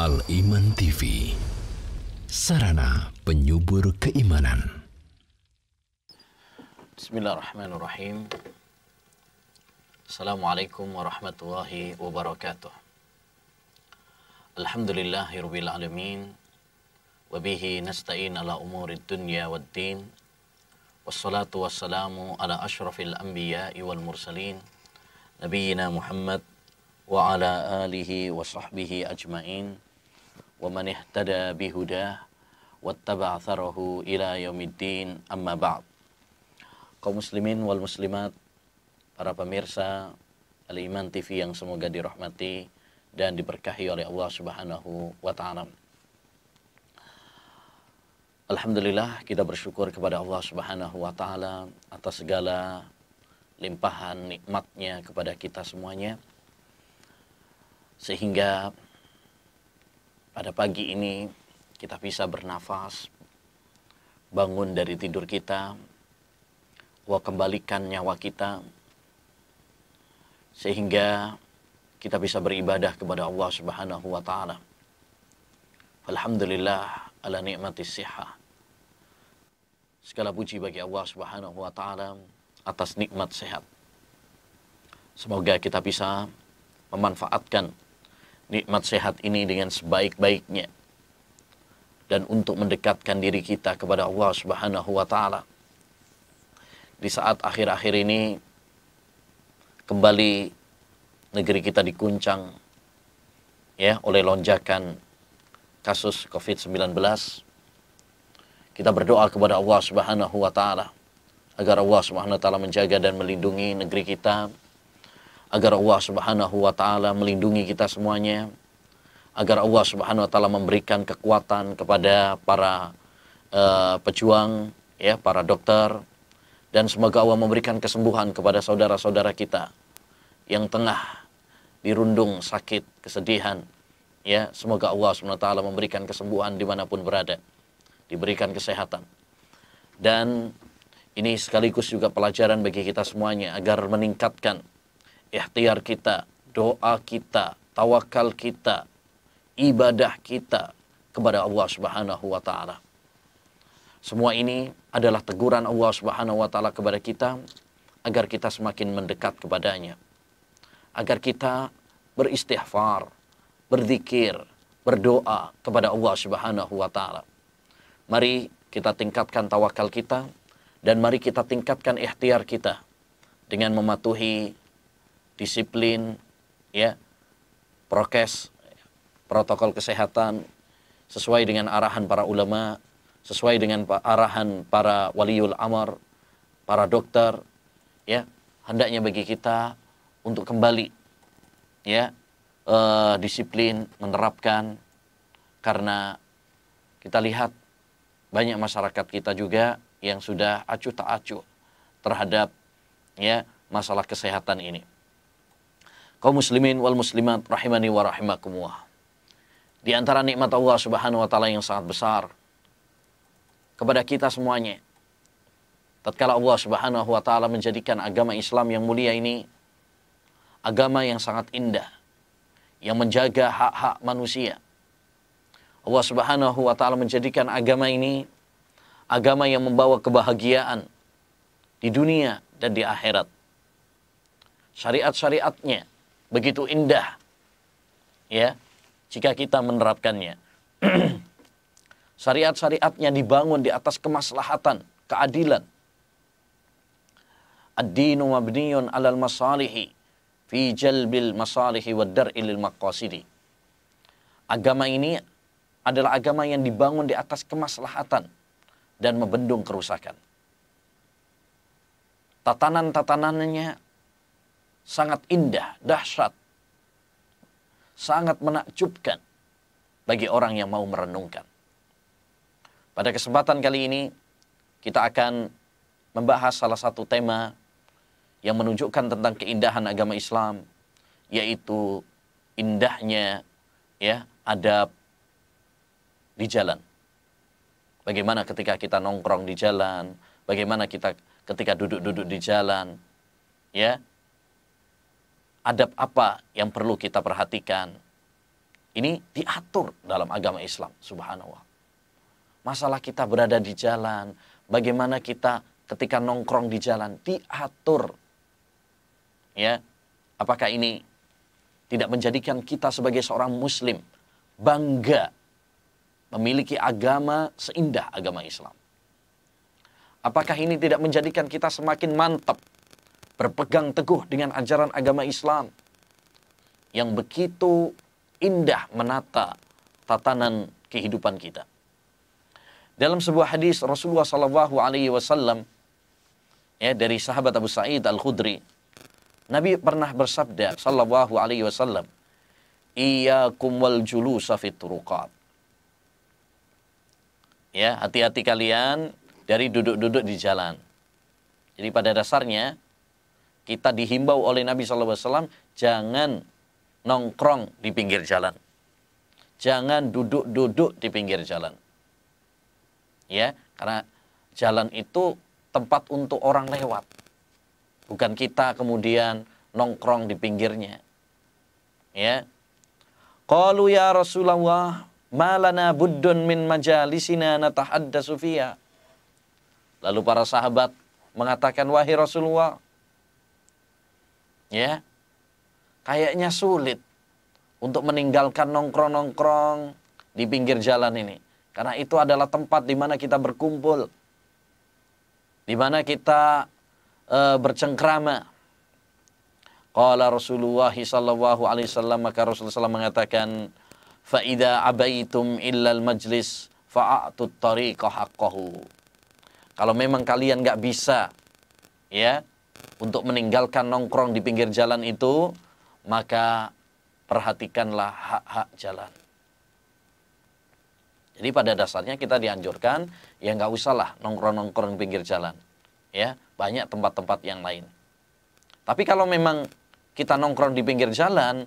Al-Iman TV Sarana penyubur keimanan Bismillahirrahmanirrahim Assalamualaikum warahmatullahi wabarakatuh Alhamdulillahirrabbilalamin Wabihi nasta'in ala umuri dunya wad din Wassalatu wassalamu ala ashrafil anbiya wal mursalin Nabiina Muhammad wa ala alihi wa sahbihi ajmain wa man ihtada bihudah wattaba atharahu ila yaumiddin amma ba'd. Kaum muslimin wal muslimat, para pemirsa Al-Iman TV yang semoga dirahmati dan diberkahi oleh Allah Subhanahu wa taala. Alhamdulillah kita bersyukur kepada Allah Subhanahu wa taala atas segala limpahan nikmatnya kepada kita semuanya sehingga pada pagi ini kita bisa bernafas, bangun dari tidur kita, wah kembalikan nyawa kita, sehingga kita bisa beribadah kepada Allah Subhanahu wa Ta'ala. Alhamdulillah ala ni'mati siha. Segala puji bagi Allah Subhanahu wa taala atas nikmat sehat. Semoga kita bisa memanfaatkan nikmat sehat ini dengan sebaik-baiknya dan untuk mendekatkan diri kita kepada Allah Subhanahu wa taala. Di saat akhir-akhir ini kembali negeri kita dikuncang ya oleh lonjakan kasus Covid-19. Kita berdoa kepada Allah Subhanahu wa taala agar Allah Subhanahu wa taala menjaga dan melindungi negeri kita agar Allah Subhanahu wa taala melindungi kita semuanya agar Allah Subhanahu wa taala memberikan kekuatan kepada para uh, pejuang ya para dokter dan semoga Allah memberikan kesembuhan kepada saudara-saudara kita yang tengah dirundung sakit kesedihan ya semoga Allah Subhanahu wa taala memberikan kesembuhan dimanapun berada diberikan kesehatan dan ini sekaligus juga pelajaran bagi kita semuanya agar meningkatkan ikhtiar kita, doa kita, tawakal kita, ibadah kita kepada Allah Subhanahu wa taala. Semua ini adalah teguran Allah Subhanahu wa taala kepada kita agar kita semakin mendekat kepadanya. Agar kita beristighfar, berzikir, berdoa kepada Allah Subhanahu wa taala. Mari kita tingkatkan tawakal kita dan mari kita tingkatkan ikhtiar kita dengan mematuhi disiplin, ya, prokes, protokol kesehatan sesuai dengan arahan para ulama, sesuai dengan arahan para waliul amar, para dokter, ya, hendaknya bagi kita untuk kembali, ya, eh, disiplin menerapkan karena kita lihat banyak masyarakat kita juga yang sudah acuh tak acuh terhadap ya masalah kesehatan ini kaum muslimin wal muslimat rahimani wa rahimakumullah. Di antara nikmat Allah Subhanahu wa taala yang sangat besar kepada kita semuanya. Tatkala Allah Subhanahu wa taala menjadikan agama Islam yang mulia ini agama yang sangat indah yang menjaga hak-hak manusia. Allah Subhanahu wa taala menjadikan agama ini agama yang membawa kebahagiaan di dunia dan di akhirat. Syariat-syariatnya begitu indah ya jika kita menerapkannya syariat-syariatnya dibangun di atas kemaslahatan keadilan ad-dinu mabniyun 'alal masalihi fi jalbil masalihi wa dar'il maqasidi agama ini adalah agama yang dibangun di atas kemaslahatan dan membendung kerusakan tatanan-tatanannya sangat indah, dahsyat, sangat menakjubkan bagi orang yang mau merenungkan. Pada kesempatan kali ini, kita akan membahas salah satu tema yang menunjukkan tentang keindahan agama Islam, yaitu indahnya ya adab di jalan. Bagaimana ketika kita nongkrong di jalan, bagaimana kita ketika duduk-duduk di jalan, ya adab apa yang perlu kita perhatikan. Ini diatur dalam agama Islam, subhanallah. Masalah kita berada di jalan, bagaimana kita ketika nongkrong di jalan, diatur. Ya, apakah ini tidak menjadikan kita sebagai seorang muslim bangga memiliki agama seindah agama Islam? Apakah ini tidak menjadikan kita semakin mantap berpegang teguh dengan ajaran agama Islam yang begitu indah menata tatanan kehidupan kita. Dalam sebuah hadis Rasulullah Shallallahu Alaihi Wasallam ya dari sahabat Abu Sa'id Al Khudri, Nabi pernah bersabda Shallallahu Alaihi Wasallam, "Iya wal julu safiturukat." Ya, hati-hati kalian dari duduk-duduk di jalan. Jadi pada dasarnya kita dihimbau oleh Nabi SAW jangan nongkrong di pinggir jalan. Jangan duduk-duduk di pinggir jalan. Ya, karena jalan itu tempat untuk orang lewat. Bukan kita kemudian nongkrong di pinggirnya. Ya. Qalu ya Rasulullah, malana buddun min majalisina natahaddatsu fiha. Lalu para sahabat mengatakan wahai Rasulullah, ya kayaknya sulit untuk meninggalkan nongkrong-nongkrong di pinggir jalan ini karena itu adalah tempat di mana kita berkumpul di mana kita e, bercengkrama qala Rasulullah sallallahu alaihi wasallam maka Rasulullah SAW mengatakan fa idza abaitum illal majlis fa'atut tariqa haqqahu kalau memang kalian nggak bisa ya untuk meninggalkan nongkrong di pinggir jalan itu, maka perhatikanlah hak-hak jalan. Jadi pada dasarnya kita dianjurkan ya nggak usahlah nongkrong-nongkrong pinggir jalan. Ya, banyak tempat-tempat yang lain. Tapi kalau memang kita nongkrong di pinggir jalan,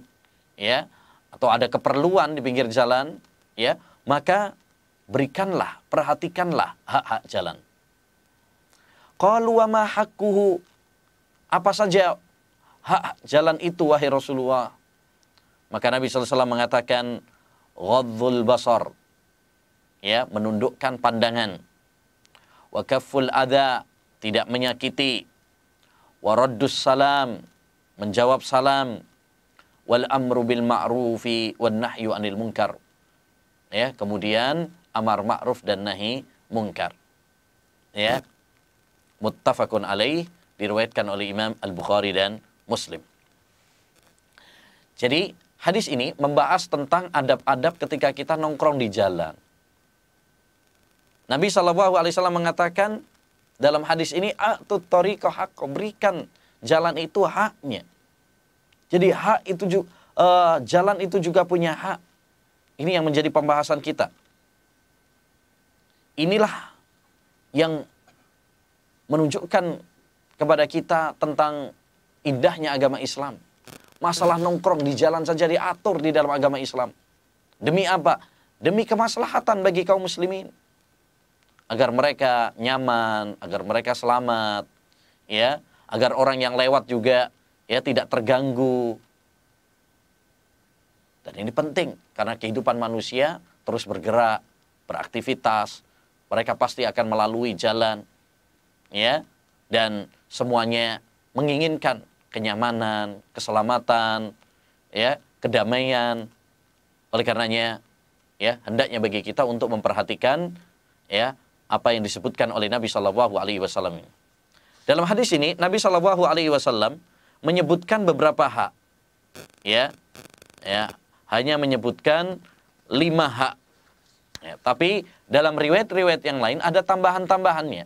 ya, atau ada keperluan di pinggir jalan, ya, maka berikanlah, perhatikanlah hak-hak jalan. Kalau wa ma apa saja hak jalan itu wahai Rasulullah? Maka Nabi SAW mengatakan, Ghadzul basar. Ya, menundukkan pandangan. Wa kaful adha, tidak menyakiti. Wa raddus salam, menjawab salam. Wal amru bil ma'rufi wan nahyu anil munkar. Ya, kemudian amar ma'ruf dan nahi munkar. Ya. Muttafaqun alaih diriwayatkan oleh Imam Al-Bukhari dan Muslim. Jadi hadis ini membahas tentang adab-adab ketika kita nongkrong di jalan. Nabi Shallallahu Alaihi Wasallam mengatakan dalam hadis ini atut toriko hak berikan jalan itu haknya. Jadi hak itu juga uh, eh, jalan itu juga punya hak. Ini yang menjadi pembahasan kita. Inilah yang menunjukkan kepada kita tentang indahnya agama Islam. Masalah nongkrong di jalan saja diatur di dalam agama Islam. Demi apa? Demi kemaslahatan bagi kaum muslimin. Agar mereka nyaman, agar mereka selamat, ya, agar orang yang lewat juga ya tidak terganggu. Dan ini penting karena kehidupan manusia terus bergerak, beraktivitas, mereka pasti akan melalui jalan ya dan semuanya menginginkan kenyamanan, keselamatan, ya, kedamaian. Oleh karenanya, ya, hendaknya bagi kita untuk memperhatikan ya apa yang disebutkan oleh Nabi Shallallahu alaihi wasallam. Dalam hadis ini Nabi Shallallahu alaihi wasallam menyebutkan beberapa hak. Ya. Ya, hanya menyebutkan lima hak. Ya, tapi dalam riwayat-riwayat yang lain ada tambahan-tambahannya.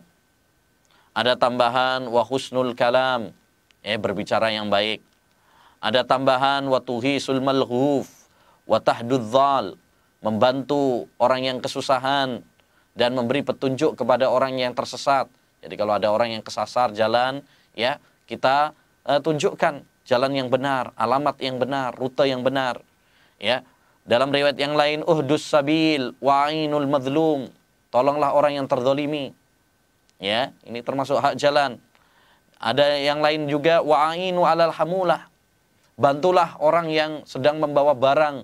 Ada tambahan wa husnul kalam, eh berbicara yang baik. Ada tambahan wa tuhisul malghuf, wa membantu orang yang kesusahan dan memberi petunjuk kepada orang yang tersesat. Jadi kalau ada orang yang kesasar jalan, ya kita uh, tunjukkan jalan yang benar, alamat yang benar, rute yang benar. Ya, dalam riwayat yang lain, uhdus sabil, wa'inul madlum. Tolonglah orang yang terdolimi ya ini termasuk hak jalan ada yang lain juga wa'ainu alal hamulah bantulah orang yang sedang membawa barang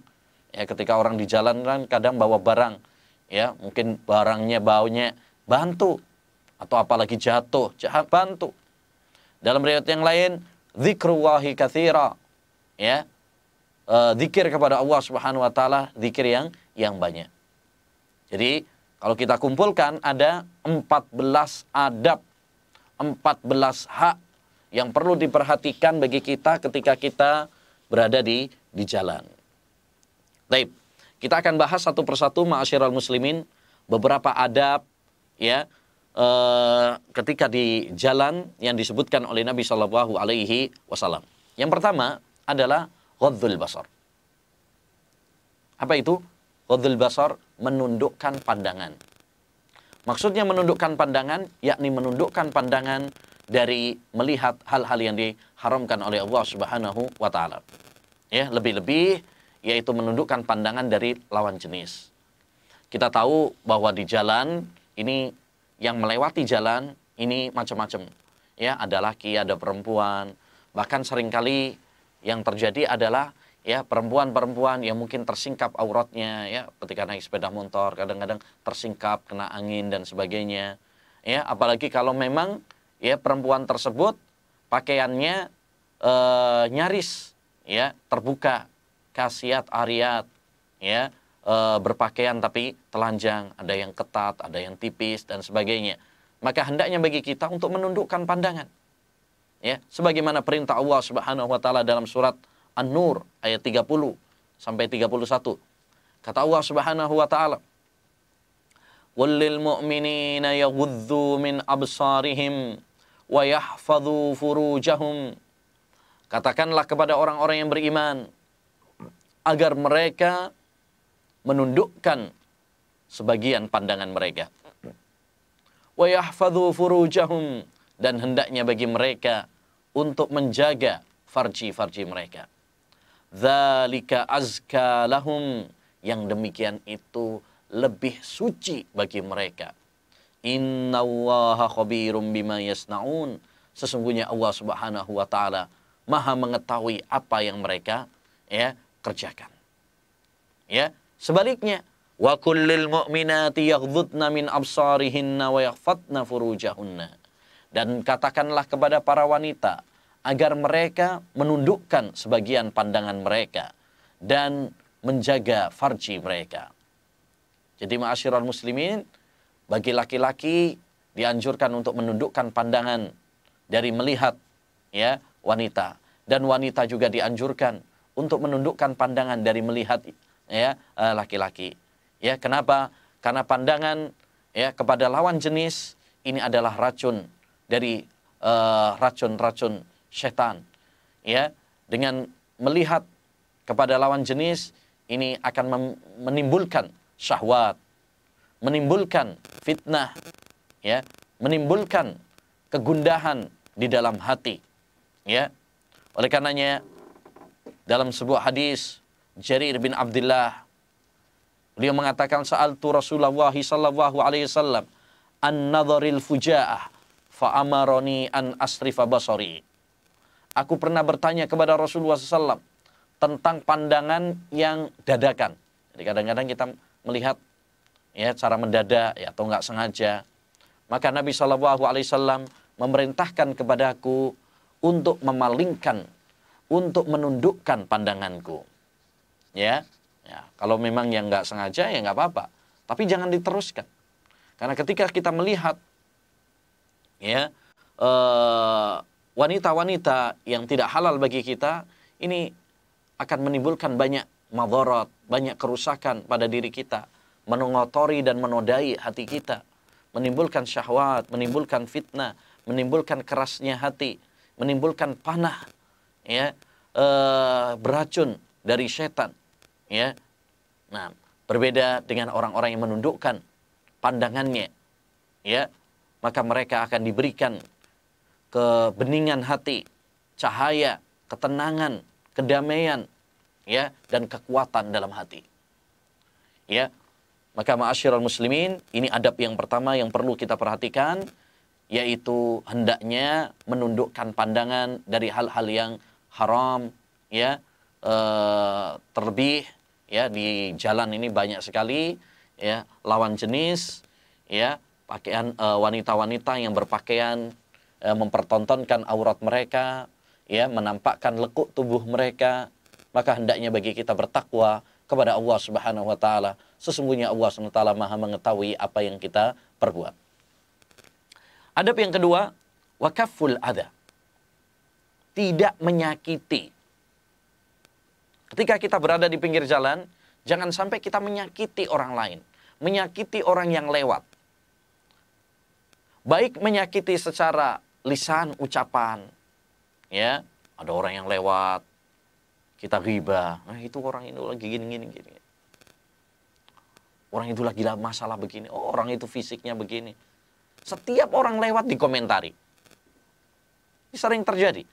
ya ketika orang di jalan kan kadang bawa barang ya mungkin barangnya baunya bantu atau apalagi jatuh jahat bantu dalam riwayat yang lain zikrullahi katsira ya eh, zikir kepada Allah Subhanahu wa taala zikir yang yang banyak jadi kalau kita kumpulkan ada 14 adab, 14 hak yang perlu diperhatikan bagi kita ketika kita berada di di jalan. Baik, kita akan bahas satu persatu ma'asyiral muslimin beberapa adab ya eh, ketika di jalan yang disebutkan oleh Nabi Shallallahu alaihi wasallam. Yang pertama adalah ghadzul basar. Apa itu? Ghadul basar menundukkan pandangan. Maksudnya menundukkan pandangan, yakni menundukkan pandangan dari melihat hal-hal yang diharamkan oleh Allah Subhanahu wa taala. Ya, lebih-lebih yaitu menundukkan pandangan dari lawan jenis. Kita tahu bahwa di jalan ini yang melewati jalan ini macam-macam. Ya, ada laki, ada perempuan. Bahkan seringkali yang terjadi adalah ya perempuan-perempuan yang mungkin tersingkap auratnya ya ketika naik sepeda motor kadang-kadang tersingkap kena angin dan sebagainya ya apalagi kalau memang ya perempuan tersebut pakaiannya e, nyaris ya terbuka kasiat ariat ya e, berpakaian tapi telanjang ada yang ketat ada yang tipis dan sebagainya maka hendaknya bagi kita untuk menundukkan pandangan ya sebagaimana perintah Allah Subhanahu wa taala dalam surat An-Nur ayat 30 sampai 31. Kata Allah Subhanahu wa taala, "Wallil mu'minina yaghuddu min absarihim wa yahfadhu furujahum." Katakanlah kepada orang-orang yang beriman agar mereka menundukkan sebagian pandangan mereka. Wa yahfadhu furujahum dan hendaknya bagi mereka untuk menjaga farji-farji mereka. Zalika azka lahum. Yang demikian itu lebih suci bagi mereka. Inna allaha khabirum bima yasnaun. Sesungguhnya Allah subhanahu wa ta'ala maha mengetahui apa yang mereka ya kerjakan. Ya, sebaliknya wa kullil mu'minati yaghdhudna min absarihinna wa yakhfatna furujahunna. Dan katakanlah kepada para wanita, agar mereka menundukkan sebagian pandangan mereka dan menjaga farji mereka. Jadi ma'asyiral muslimin, bagi laki-laki dianjurkan untuk menundukkan pandangan dari melihat ya wanita dan wanita juga dianjurkan untuk menundukkan pandangan dari melihat ya eh, laki-laki. Ya, kenapa? Karena pandangan ya kepada lawan jenis ini adalah racun dari uh, eh, racun -racun setan. Ya, dengan melihat kepada lawan jenis ini akan menimbulkan syahwat, menimbulkan fitnah, ya, menimbulkan kegundahan di dalam hati. Ya. Oleh karenanya dalam sebuah hadis Jarir bin Abdullah beliau mengatakan saal tu Rasulullah sallallahu alaihi wasallam an-nadharil fujaah fa amaroni an asrifa basari. Aku pernah bertanya kepada Rasulullah SAW tentang pandangan yang dadakan. Jadi kadang-kadang kita melihat ya cara mendadak ya atau nggak sengaja. Maka Nabi Shallallahu Alaihi Wasallam memerintahkan kepadaku untuk memalingkan, untuk menundukkan pandanganku. Ya, ya kalau memang yang nggak sengaja ya nggak apa-apa. Tapi jangan diteruskan. Karena ketika kita melihat ya eh, wanita-wanita yang tidak halal bagi kita ini akan menimbulkan banyak madorot, banyak kerusakan pada diri kita, mengotori dan menodai hati kita, menimbulkan syahwat, menimbulkan fitnah, menimbulkan kerasnya hati, menimbulkan panah, ya e, beracun dari setan, ya. Nah, berbeda dengan orang-orang yang menundukkan pandangannya, ya, maka mereka akan diberikan kebeningan hati, cahaya, ketenangan, kedamaian, ya, dan kekuatan dalam hati. Ya, maka ma'asyiral muslimin, ini adab yang pertama yang perlu kita perhatikan, yaitu hendaknya menundukkan pandangan dari hal-hal yang haram, ya, e, terlebih ya, di jalan ini banyak sekali, ya, lawan jenis, ya, pakaian eh, wanita-wanita e, yang berpakaian Eh, mempertontonkan aurat mereka, ya menampakkan lekuk tubuh mereka, maka hendaknya bagi kita bertakwa kepada Allah Subhanahu wa taala. Sesungguhnya Allah Subhanahu wa taala Maha mengetahui apa yang kita perbuat. Adab yang kedua, wakaful ada. Tidak menyakiti. Ketika kita berada di pinggir jalan, jangan sampai kita menyakiti orang lain, menyakiti orang yang lewat. Baik menyakiti secara lisan ucapan ya ada orang yang lewat kita riba nah itu orang itu lagi gini gini gini orang itu lagi masalah begini oh orang itu fisiknya begini setiap orang lewat dikomentari ini sering terjadi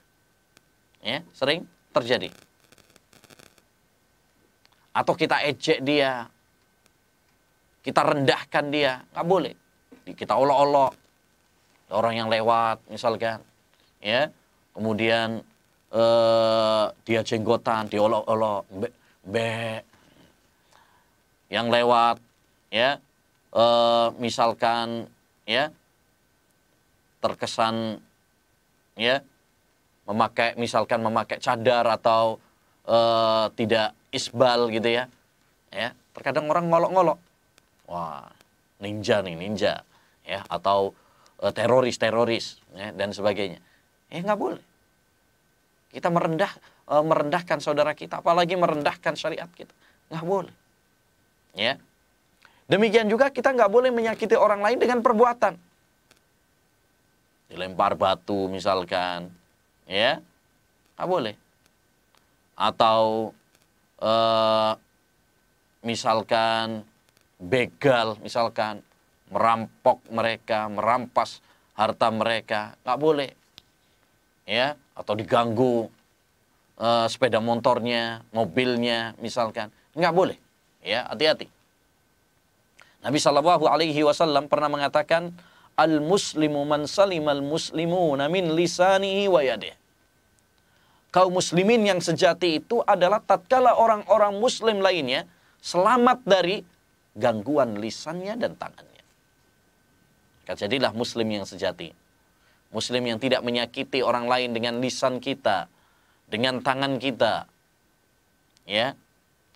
ya sering terjadi atau kita ejek dia kita rendahkan dia nggak boleh kita olok-olok orang yang lewat misalkan ya kemudian eh, dia jenggotan diolok-olok be, be yang lewat ya eh, misalkan ya terkesan ya memakai misalkan memakai cadar atau eh tidak isbal gitu ya ya terkadang orang ngolok-ngolok wah ninja nih ninja ya atau teroris-teroris eh, ya, dan sebagainya. Eh nggak boleh. Kita merendah eh, merendahkan saudara kita, apalagi merendahkan syariat kita. Nggak boleh. Ya. Demikian juga kita nggak boleh menyakiti orang lain dengan perbuatan. Dilempar batu misalkan, ya, nggak boleh. Atau uh, misalkan begal, misalkan merampok mereka, merampas harta mereka, nggak boleh. Ya, atau diganggu e, sepeda motornya, mobilnya misalkan, nggak boleh. Ya, hati-hati. Nabi Shallallahu Alaihi Wasallam pernah mengatakan, al muslimu man al muslimu namin lisanihi wa yadih. Kaum muslimin yang sejati itu adalah tatkala orang-orang muslim lainnya selamat dari gangguan lisannya dan tangannya. Jadilah muslim yang sejati. Muslim yang tidak menyakiti orang lain dengan lisan kita, dengan tangan kita. Ya.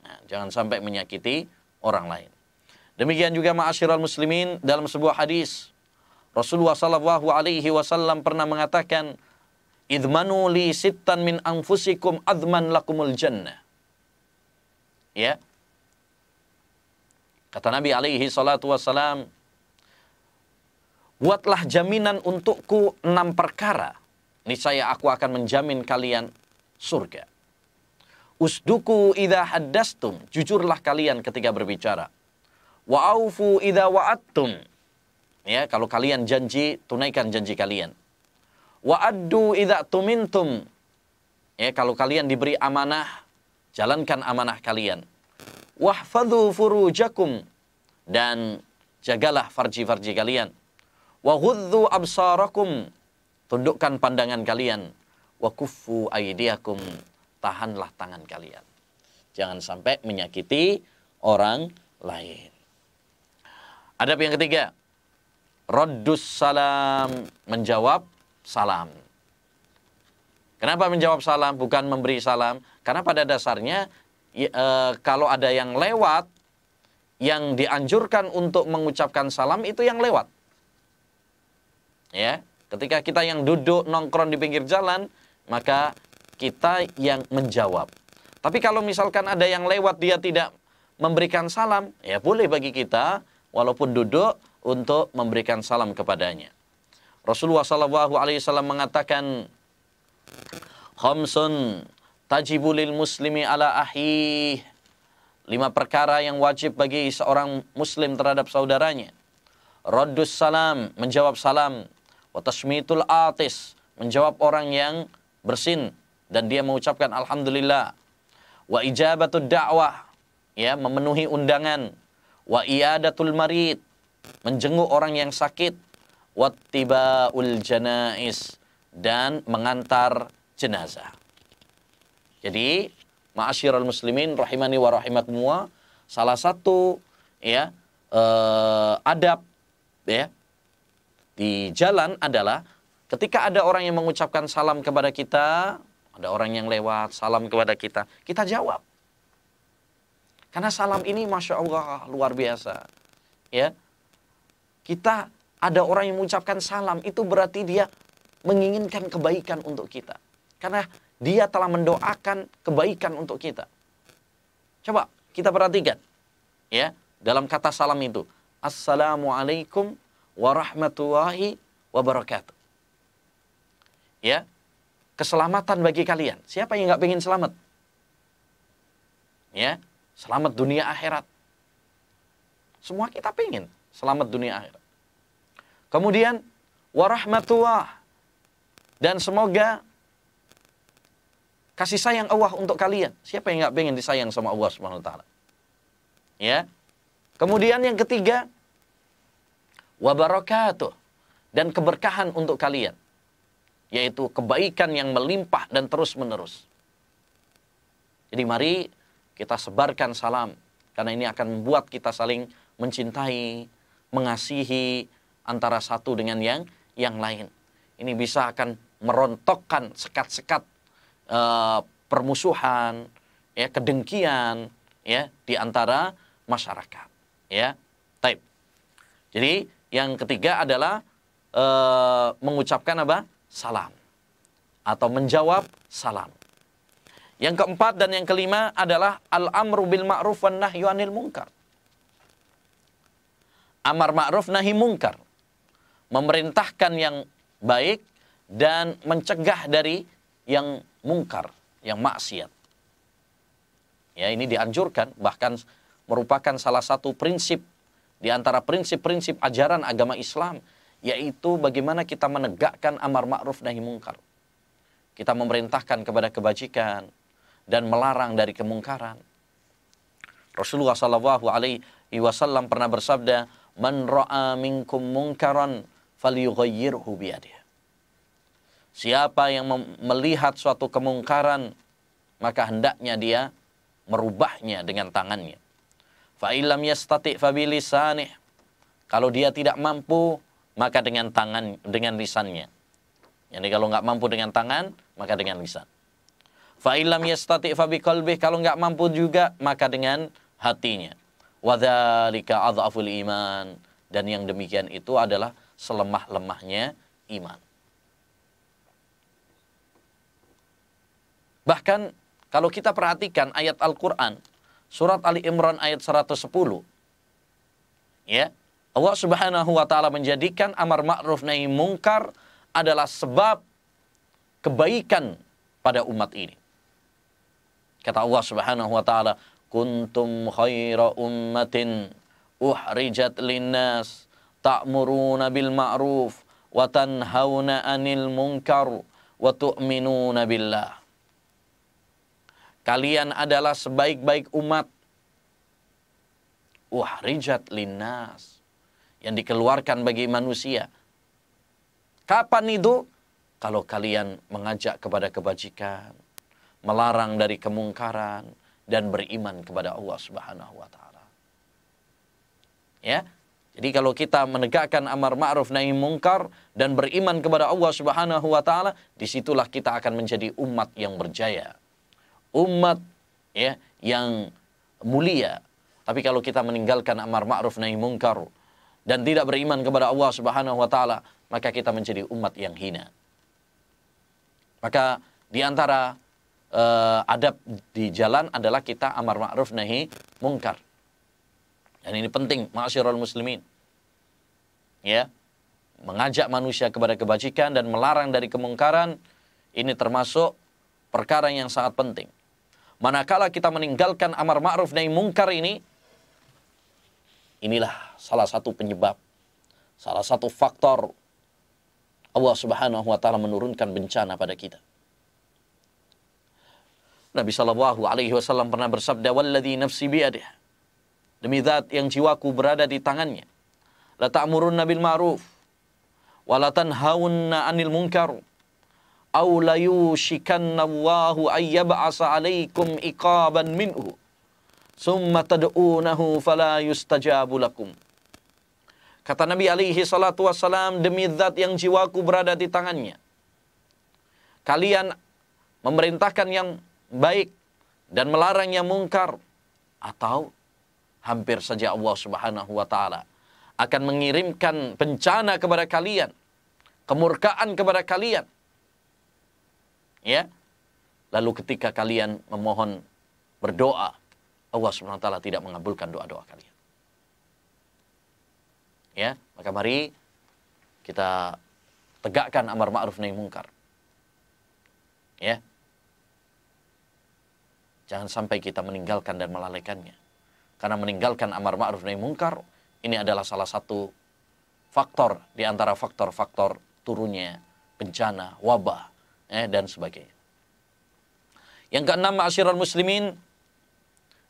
Nah, jangan sampai menyakiti orang lain. Demikian juga ma'asyiral muslimin dalam sebuah hadis Rasulullah sallallahu alaihi wasallam pernah mengatakan idmanu li sittan min anfusikum adman lakumul jannah. Ya. Kata Nabi alaihi salatu wasallam, Buatlah jaminan untukku enam perkara. Niscaya aku akan menjamin kalian surga. Usduku idha haddastum. Jujurlah kalian ketika berbicara. Wa'aufu idha wa'attum. Ya, kalau kalian janji, tunaikan janji kalian. Wa'addu idha tumintum. Ya, kalau kalian diberi amanah, jalankan amanah kalian. Wahfadhu furujakum. Dan jagalah farji-farji kalian Wahudhu absarakum. Tundukkan pandangan kalian. Wa aidiakum. Tahanlah tangan kalian. Jangan sampai menyakiti orang lain. Adab yang ketiga. Rodus salam. Menjawab salam. Kenapa menjawab salam? Bukan memberi salam. Karena pada dasarnya ya, e, kalau ada yang lewat, yang dianjurkan untuk mengucapkan salam itu yang lewat ya ketika kita yang duduk nongkrong di pinggir jalan maka kita yang menjawab tapi kalau misalkan ada yang lewat dia tidak memberikan salam ya boleh bagi kita walaupun duduk untuk memberikan salam kepadanya Rasulullah Shallallahu Alaihi Wasallam mengatakan Homsun tajibulil muslimi ala ahi lima perkara yang wajib bagi seorang muslim terhadap saudaranya. Rodus salam, menjawab salam. Watashmitul atis. Menjawab orang yang bersin. Dan dia mengucapkan Alhamdulillah. Wa ijabatul da'wah. Ya, memenuhi undangan. Wa iadatul marid. Menjenguk orang yang sakit. Wattibaul janais. Dan mengantar jenazah. Jadi, ma'asyiral muslimin rahimani wa salah satu ya eh, adab ya di jalan adalah ketika ada orang yang mengucapkan salam kepada kita, ada orang yang lewat salam kepada kita, kita jawab. Karena salam ini masya Allah luar biasa, ya. Kita ada orang yang mengucapkan salam itu berarti dia menginginkan kebaikan untuk kita, karena dia telah mendoakan kebaikan untuk kita. Coba kita perhatikan, ya, dalam kata salam itu, assalamualaikum warahmatullahi wabarakatuh. Ya, keselamatan bagi kalian. Siapa yang nggak pengen selamat? Ya, selamat dunia akhirat. Semua kita pengen selamat dunia akhirat. Kemudian warahmatullah dan semoga kasih sayang Allah untuk kalian. Siapa yang nggak pengen disayang sama Allah Subhanahu Wa Taala? Ya. Kemudian yang ketiga wabarakatuh dan keberkahan untuk kalian yaitu kebaikan yang melimpah dan terus-menerus. Jadi mari kita sebarkan salam karena ini akan membuat kita saling mencintai, mengasihi antara satu dengan yang yang lain. Ini bisa akan merontokkan sekat-sekat e, permusuhan, ya kedengkian ya di antara masyarakat, ya. Taib. Jadi yang ketiga adalah e, mengucapkan apa? Salam. Atau menjawab salam. Yang keempat dan yang kelima adalah al-amru bil ma'ruf wan nahyu anil munkar. Amar ma'ruf nahi munkar. Memerintahkan yang baik dan mencegah dari yang mungkar, yang maksiat. Ya, ini dianjurkan bahkan merupakan salah satu prinsip di antara prinsip-prinsip ajaran agama Islam yaitu bagaimana kita menegakkan amar ma'ruf nahi mungkar. Kita memerintahkan kepada kebajikan dan melarang dari kemungkaran. Rasulullah saw alaihi wasallam pernah bersabda, "Man ra'a minkum mungkaran falyughayyirhu biyadihi." Siapa yang melihat suatu kemungkaran, maka hendaknya dia merubahnya dengan tangannya. Fa'ilam yastati fabilisanih. Kalau dia tidak mampu, maka dengan tangan, dengan lisannya. Jadi kalau nggak mampu dengan tangan, maka dengan lisan. Fa'ilam yastati fabiqalbih. Kalau nggak mampu juga, maka dengan hatinya. Wadhalika adhaful iman. Dan yang demikian itu adalah selemah-lemahnya iman. Bahkan kalau kita perhatikan ayat Al-Quran, Surat Ali Imran ayat 110. Ya. Allah Subhanahu wa taala menjadikan amar ma'ruf nahi mungkar adalah sebab kebaikan pada umat ini. Kata Allah Subhanahu wa taala, "Kuntum khaira ummatin uhrijat linnas ta'muruna bil ma'ruf wa tanhauna 'anil munkar wa tu'minuna billah." Kalian adalah sebaik-baik umat. Wah, rijat linas. Yang dikeluarkan bagi manusia. Kapan itu? Kalau kalian mengajak kepada kebajikan, melarang dari kemungkaran, dan beriman kepada Allah Subhanahu wa taala. Ya. Jadi kalau kita menegakkan amar ma'ruf nahi mungkar dan beriman kepada Allah Subhanahu wa taala, disitulah kita akan menjadi umat yang berjaya umat ya yang mulia. Tapi kalau kita meninggalkan amar ma'ruf nahi mungkar dan tidak beriman kepada Allah Subhanahu wa taala, maka kita menjadi umat yang hina. Maka di antara uh, adab di jalan adalah kita amar ma'ruf nahi mungkar. Dan ini penting ma'asyiral muslimin. Ya. Mengajak manusia kepada kebajikan dan melarang dari kemungkaran ini termasuk perkara yang sangat penting. Manakala kita meninggalkan amar ma'ruf nahi mungkar ini, inilah salah satu penyebab, salah satu faktor Allah Subhanahu wa taala menurunkan bencana pada kita. Nabi Shallallahu alaihi wasallam pernah bersabda, "Walladzi nafsi biadihi." Demi zat yang jiwaku berada di tangannya. La ta'murunna bil ma'ruf wa la tanhauna 'anil munkar au layushikannallahu ayyab'asa alaikum iqaban minhu summa tad'unahu fala yustajabu lakum kata Nabi alaihi salatu wassalam demi zat yang jiwaku berada di tangannya kalian memerintahkan yang baik dan melarang yang mungkar atau hampir saja Allah Subhanahu wa taala akan mengirimkan bencana kepada kalian, kemurkaan kepada kalian ya. Lalu ketika kalian memohon berdoa, Allah Subhanahu wa taala tidak mengabulkan doa-doa kalian. Ya, maka mari kita tegakkan amar ma'ruf nahi mungkar. Ya. Jangan sampai kita meninggalkan dan melalaikannya. Karena meninggalkan amar ma'ruf nahi mungkar ini adalah salah satu faktor di antara faktor-faktor turunnya bencana wabah eh, dan sebagainya. Yang keenam ma'asyiral muslimin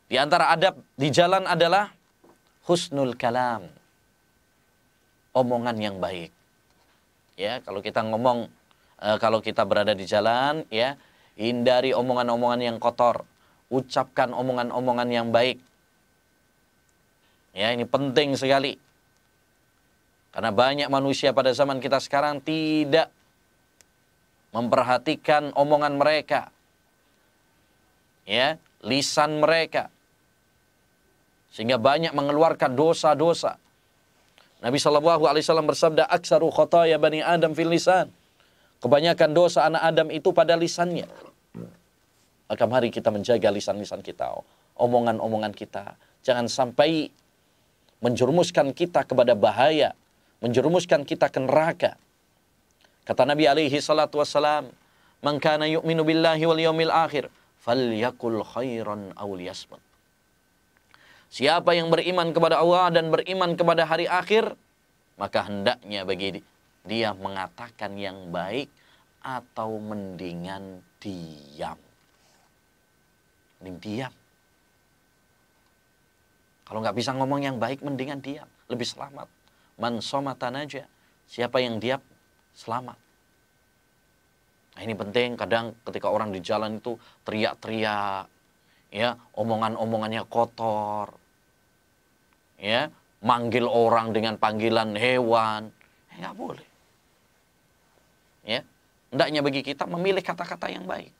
di antara adab di jalan adalah husnul kalam. Omongan yang baik. Ya, kalau kita ngomong e, kalau kita berada di jalan ya, hindari omongan-omongan yang kotor. Ucapkan omongan-omongan yang baik. Ya, ini penting sekali. Karena banyak manusia pada zaman kita sekarang tidak memperhatikan omongan mereka. Ya, lisan mereka. Sehingga banyak mengeluarkan dosa-dosa. Nabi Shallallahu alaihi wasallam bersabda, "Aksaru ya bani Adam fil lisan." Kebanyakan dosa anak Adam itu pada lisannya. Maka hari kita menjaga lisan-lisan kita, omongan-omongan kita. Jangan sampai menjerumuskan kita kepada bahaya, menjerumuskan kita ke neraka. Kata Nabi alaihi salatu wassalam, "Man kana yu'minu billahi wal yawmil akhir, falyakul khairan aw liyasmut." Siapa yang beriman kepada Allah dan beriman kepada hari akhir, maka hendaknya bagi dia mengatakan yang baik atau mendingan diam. Mending diam. Kalau nggak bisa ngomong yang baik, mendingan diam. Lebih selamat. Man somatan aja. Siapa yang diam, selamat. Nah, ini penting kadang ketika orang di jalan itu teriak-teriak, ya omongan-omongannya kotor, ya manggil orang dengan panggilan hewan, eh, nggak ya, boleh. Ya, hendaknya bagi kita memilih kata-kata yang baik,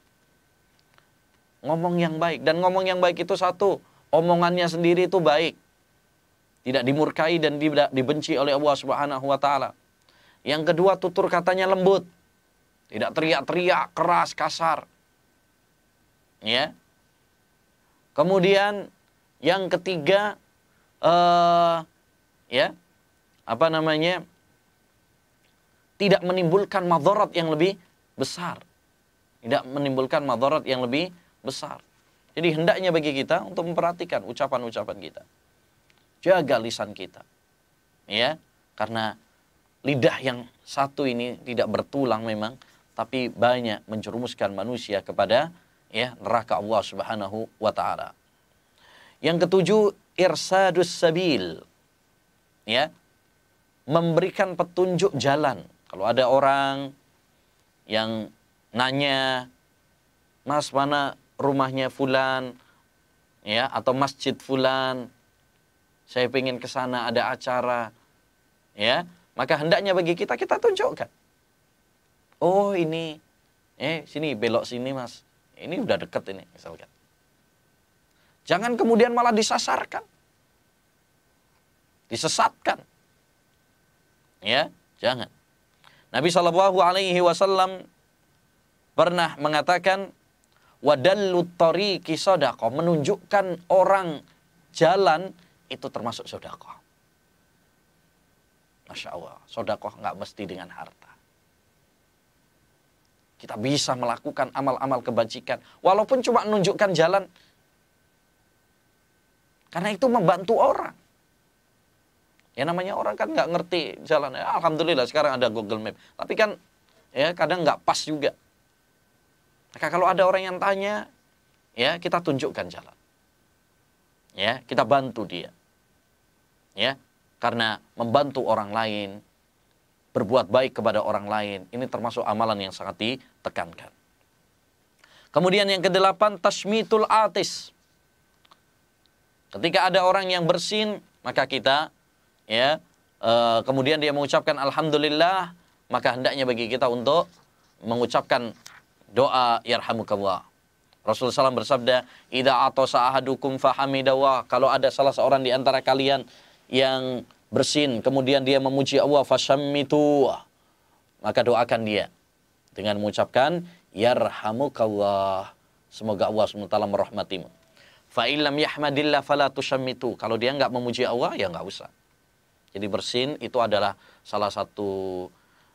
ngomong yang baik dan ngomong yang baik itu satu, omongannya sendiri itu baik, tidak dimurkai dan tidak dibenci oleh Allah Subhanahu Wa Taala. Yang kedua tutur katanya lembut. Tidak teriak-teriak, keras, kasar. Ya. Kemudian yang ketiga eh ya, apa namanya? Tidak menimbulkan madorot yang lebih besar. Tidak menimbulkan madharat yang lebih besar. Jadi hendaknya bagi kita untuk memperhatikan ucapan-ucapan kita. Jaga lisan kita. Ya, karena lidah yang satu ini tidak bertulang memang tapi banyak menjerumuskan manusia kepada ya neraka Allah Subhanahu wa taala. Yang ketujuh irsadus sabil. Ya. Memberikan petunjuk jalan. Kalau ada orang yang nanya, "Mas, mana rumahnya fulan?" ya atau masjid fulan. Saya pengen ke sana ada acara. Ya. Maka hendaknya bagi kita kita tunjukkan. Oh ini, eh sini belok sini mas. Ini udah deket ini misalkan. Jangan kemudian malah disasarkan. Disesatkan. Ya, jangan. Nabi Shallallahu alaihi wasallam pernah mengatakan wadallu tariqi menunjukkan orang jalan itu termasuk sodakoh. Masya Allah, sodakoh nggak mesti dengan harta. Kita bisa melakukan amal-amal kebajikan, walaupun cuma menunjukkan jalan. Karena itu membantu orang. Ya namanya orang kan nggak ngerti jalan. Ya, Alhamdulillah sekarang ada Google Map. Tapi kan ya kadang nggak pas juga. Maka kalau ada orang yang tanya, ya kita tunjukkan jalan. Ya, kita bantu dia. Ya, karena membantu orang lain, berbuat baik kepada orang lain. Ini termasuk amalan yang sangat ditekankan. Kemudian yang kedelapan, tasmitul atis. Ketika ada orang yang bersin, maka kita ya e, kemudian dia mengucapkan alhamdulillah, maka hendaknya bagi kita untuk mengucapkan doa yarhamukallah. Rasulullah SAW bersabda, Ida atau sahadukum fahamidawah. Kalau ada salah seorang di antara kalian yang bersin, kemudian dia memuji Allah, fasammitu. Maka doakan dia dengan mengucapkan yarhamukallah. Semoga Allah SWT merahmatimu. fa illam yahmadillah fala tusammitu. Kalau dia nggak memuji Allah, ya nggak usah. Jadi bersin itu adalah salah satu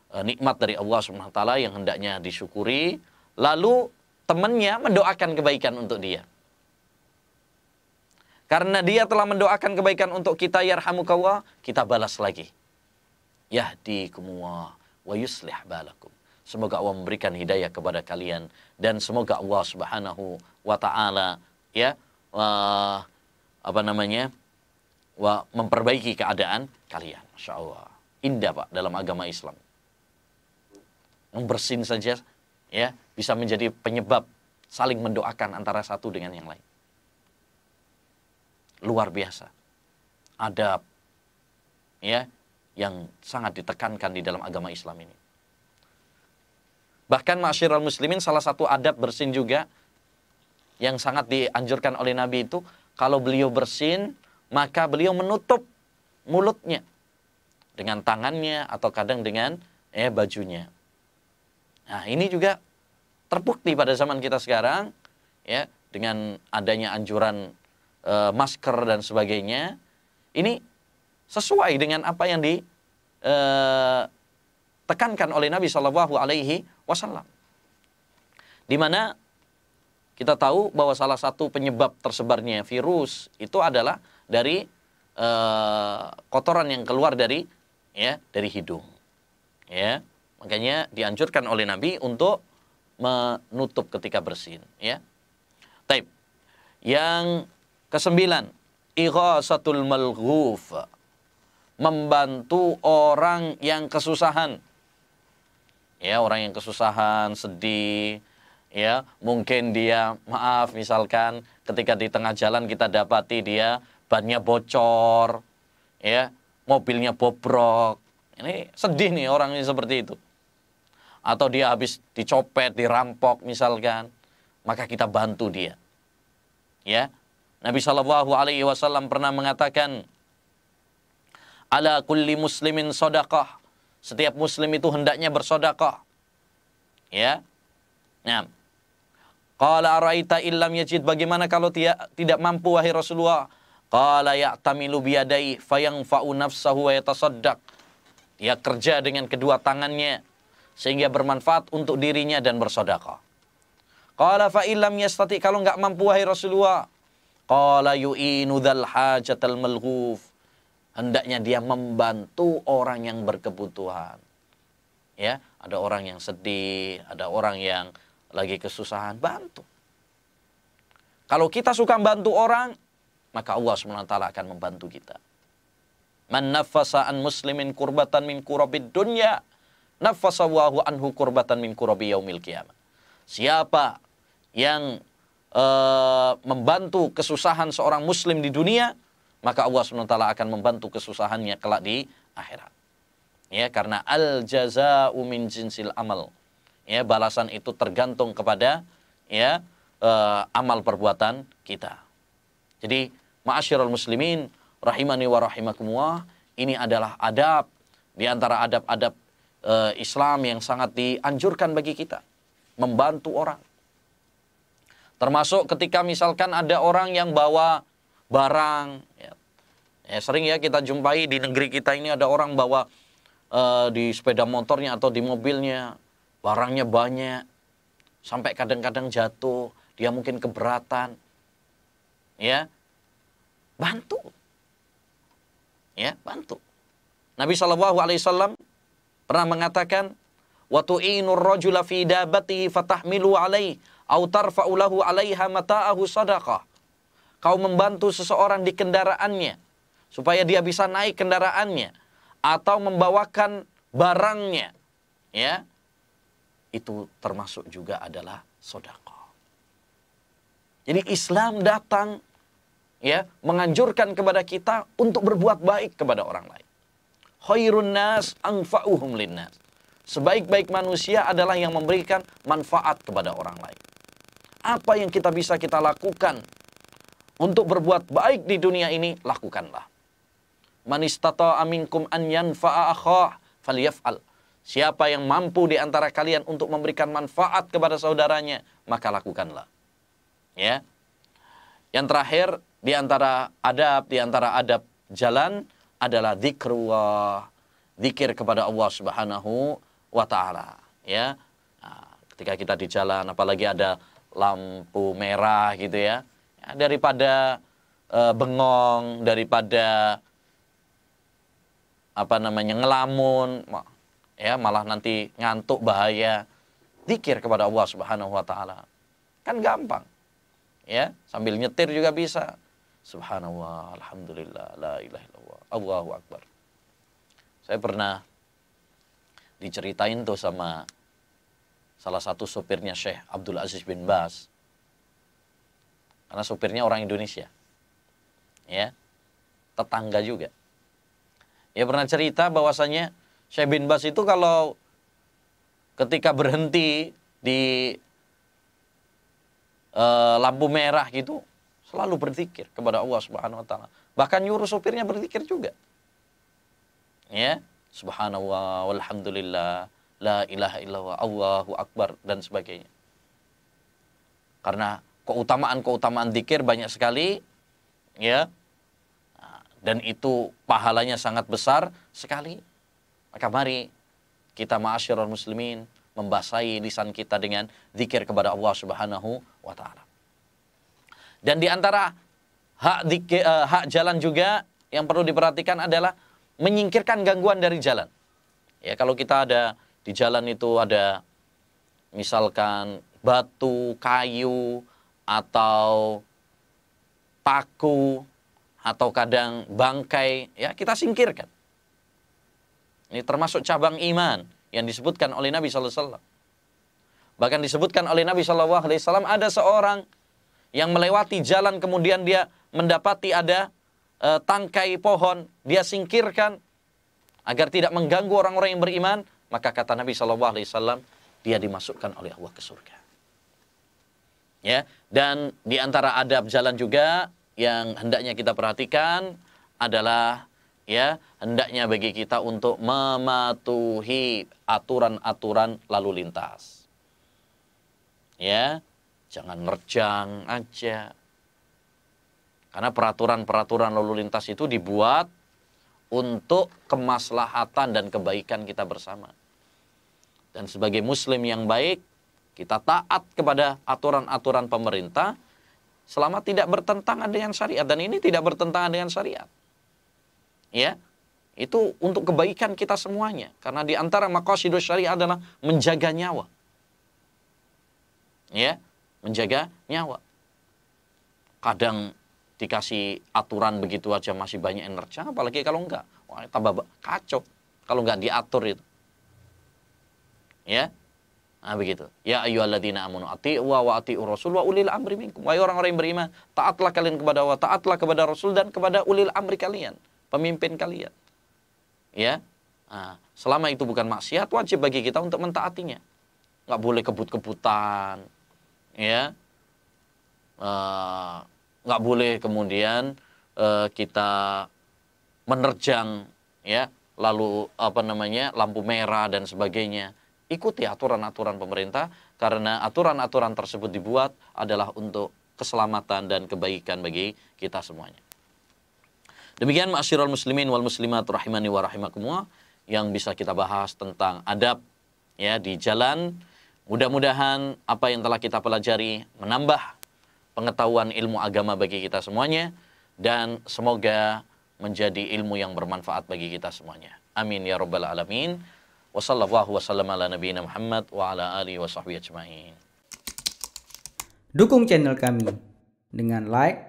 e, nikmat dari Allah SWT yang hendaknya disyukuri. Lalu temannya mendoakan kebaikan untuk dia. Karena dia telah mendoakan kebaikan untuk kita ya yarhamukallah, kita balas lagi. Yahdikumullah wa yuslih balakum. Semoga Allah memberikan hidayah kepada kalian dan semoga Allah Subhanahu wa taala ya uh, apa namanya? Wa, memperbaiki keadaan kalian. insyaallah Indah Pak dalam agama Islam. Yang bersin saja ya bisa menjadi penyebab saling mendoakan antara satu dengan yang lain luar biasa. Adab ya yang sangat ditekankan di dalam agama Islam ini. Bahkan masyiral muslimin salah satu adab bersin juga yang sangat dianjurkan oleh Nabi itu kalau beliau bersin maka beliau menutup mulutnya dengan tangannya atau kadang dengan eh bajunya. Nah, ini juga terbukti pada zaman kita sekarang ya dengan adanya anjuran e, masker dan sebagainya. Ini sesuai dengan apa yang ditekankan eh, oleh Nabi Shallallahu Alaihi Wasallam. Di mana kita tahu bahwa salah satu penyebab tersebarnya virus itu adalah dari e, kotoran yang keluar dari ya dari hidung. Ya, makanya dianjurkan oleh Nabi untuk menutup ketika bersin. Ya, taib. Yang Kesembilan, ighasatul malghuf. Membantu orang yang kesusahan. Ya, orang yang kesusahan, sedih, ya, mungkin dia maaf misalkan ketika di tengah jalan kita dapati dia bannya bocor, ya, mobilnya bobrok. Ini sedih nih orang ini seperti itu. Atau dia habis dicopet, dirampok misalkan, maka kita bantu dia. Ya, Nabi Shallallahu Alaihi Wasallam pernah mengatakan, ala kulli muslimin sodakah. Setiap muslim itu hendaknya bersodakah. Ya. Nah. Qala araita illam yajid. Bagaimana kalau tia, tidak mampu wahai Rasulullah? Qala ya'tamilu biyadai fayanfa'u nafsahu wa yatasaddaq. Dia kerja dengan kedua tangannya sehingga bermanfaat untuk dirinya dan bersodakah. Qala fa illam yastati kalau nggak mampu wahai Rasulullah Qala yu'inu dhal hajatal malghuf. Hendaknya dia membantu orang yang berkebutuhan. Ya, ada orang yang sedih, ada orang yang lagi kesusahan, bantu. Kalau kita suka bantu orang, maka Allah SWT akan membantu kita. Man nafasa an muslimin kurbatan min kurabid dunya, nafasa wahu anhu kurbatan min kurabi yaumil kiamat. Siapa yang e, membantu kesusahan seorang muslim di dunia, maka Allah SWT akan membantu kesusahannya kelak di akhirat. Ya, karena al jaza min jinsil amal. Ya, balasan itu tergantung kepada ya e, amal perbuatan kita. Jadi, ma'asyiral muslimin rahimani wa rahimakumullah, ini adalah adab di antara adab-adab e, Islam yang sangat dianjurkan bagi kita, membantu orang. Termasuk ketika misalkan ada orang yang bawa barang, ya, ya sering ya kita jumpai di negeri kita ini ada orang bawa uh, di sepeda motornya atau di mobilnya barangnya banyak, sampai kadang-kadang jatuh, dia mungkin keberatan, ya bantu, ya bantu. Nabi Shallallahu Alaihi Wasallam pernah mengatakan, "Watu inur rojula fi dabatihi fatahmilu alaihi Kau membantu seseorang di kendaraannya supaya dia bisa naik kendaraannya atau membawakan barangnya, ya. Itu termasuk juga adalah sedekah. Jadi Islam datang ya menganjurkan kepada kita untuk berbuat baik kepada orang lain. Khairun nas anfa'uhum linnas. Sebaik-baik manusia adalah yang memberikan manfaat kepada orang lain. Apa yang kita bisa kita lakukan untuk berbuat baik di dunia ini, lakukanlah. manistato aminkum anyan an yanfa'a akhah falyaf'al. Siapa yang mampu di antara kalian untuk memberikan manfaat kepada saudaranya, maka lakukanlah. Ya. Yang terakhir di antara adab, di antara adab jalan adalah zikrullah. Zikir kepada Allah Subhanahu wa taala, ya. Nah, ketika kita di jalan apalagi ada lampu merah gitu ya, ya daripada e, bengong, daripada apa namanya ngelamun, ya malah nanti ngantuk bahaya. Zikir kepada Allah Subhanahu wa taala. Kan gampang. Ya, sambil nyetir juga bisa. Subhanallah, alhamdulillah, la ilaha illallah, Allahu akbar. Saya pernah diceritain tuh sama salah satu sopirnya Syekh Abdul Aziz bin Bas. Karena sopirnya orang Indonesia. Ya. Tetangga juga. Ya pernah cerita bahwasanya Syekh bin Bas itu kalau ketika berhenti di e, lampu merah gitu selalu berzikir kepada Allah Subhanahu wa taala. Bahkan nyuruh sopirnya berzikir juga. Ya, subhanallah walhamdulillah la ilaha illallah, Allahu akbar dan sebagainya. Karena keutamaan-keutamaan dikir banyak sekali ya. Dan itu pahalanya sangat besar sekali. Maka mari kita ma'asyiral muslimin membasahi lisan kita dengan zikir kepada Allah Subhanahu wa taala. Dan di antara hak dikir, eh, hak jalan juga yang perlu diperhatikan adalah menyingkirkan gangguan dari jalan. Ya, kalau kita ada di jalan itu ada misalkan batu, kayu, atau paku, atau kadang bangkai, ya kita singkirkan. Ini termasuk cabang iman yang disebutkan oleh Nabi SAW. Bahkan disebutkan oleh Nabi SAW ada seorang yang melewati jalan kemudian dia mendapati ada e, tangkai pohon, dia singkirkan agar tidak mengganggu orang-orang yang beriman maka kata Nabi SAW, dia dimasukkan oleh Allah ke surga. Ya, dan di antara adab jalan juga yang hendaknya kita perhatikan adalah ya hendaknya bagi kita untuk mematuhi aturan-aturan lalu lintas. Ya, jangan nerjang aja. Karena peraturan-peraturan lalu lintas itu dibuat untuk kemaslahatan dan kebaikan kita bersama. Dan sebagai muslim yang baik, kita taat kepada aturan-aturan pemerintah selama tidak bertentangan dengan syariat dan ini tidak bertentangan dengan syariat. Ya. Itu untuk kebaikan kita semuanya karena di antara maqasidus syariat adalah menjaga nyawa. Ya, menjaga nyawa. Kadang dikasih aturan begitu aja masih banyak energi apalagi kalau enggak wah tambah kacau kalau enggak diatur itu ya Nah, begitu. Ya ayyuhalladzina amanu ati'u wa ati'ur rasul wa ulil amri minkum. Wahai orang-orang yang beriman, taatlah kalian kepada Allah, taatlah kepada Rasul dan kepada ulil amri kalian, pemimpin kalian. Ya. Nah, selama itu bukan maksiat, wajib bagi kita untuk mentaatinya. Nggak boleh kebut-kebutan. Ya. Uh, nggak boleh kemudian uh, kita menerjang ya lalu apa namanya lampu merah dan sebagainya ikuti aturan-aturan pemerintah karena aturan-aturan tersebut dibuat adalah untuk keselamatan dan kebaikan bagi kita semuanya. Demikian ma'asyiral muslimin wal muslimat rahimani wa rahimakumullah yang bisa kita bahas tentang adab ya di jalan. Mudah-mudahan apa yang telah kita pelajari menambah pengetahuan ilmu agama bagi kita semuanya dan semoga menjadi ilmu yang bermanfaat bagi kita semuanya. Amin ya rabbal alamin. Wassalamu'alaikum sallallahu Dukung channel kami dengan like,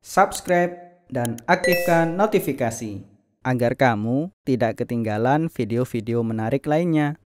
subscribe, dan aktifkan notifikasi agar kamu tidak ketinggalan video-video menarik lainnya.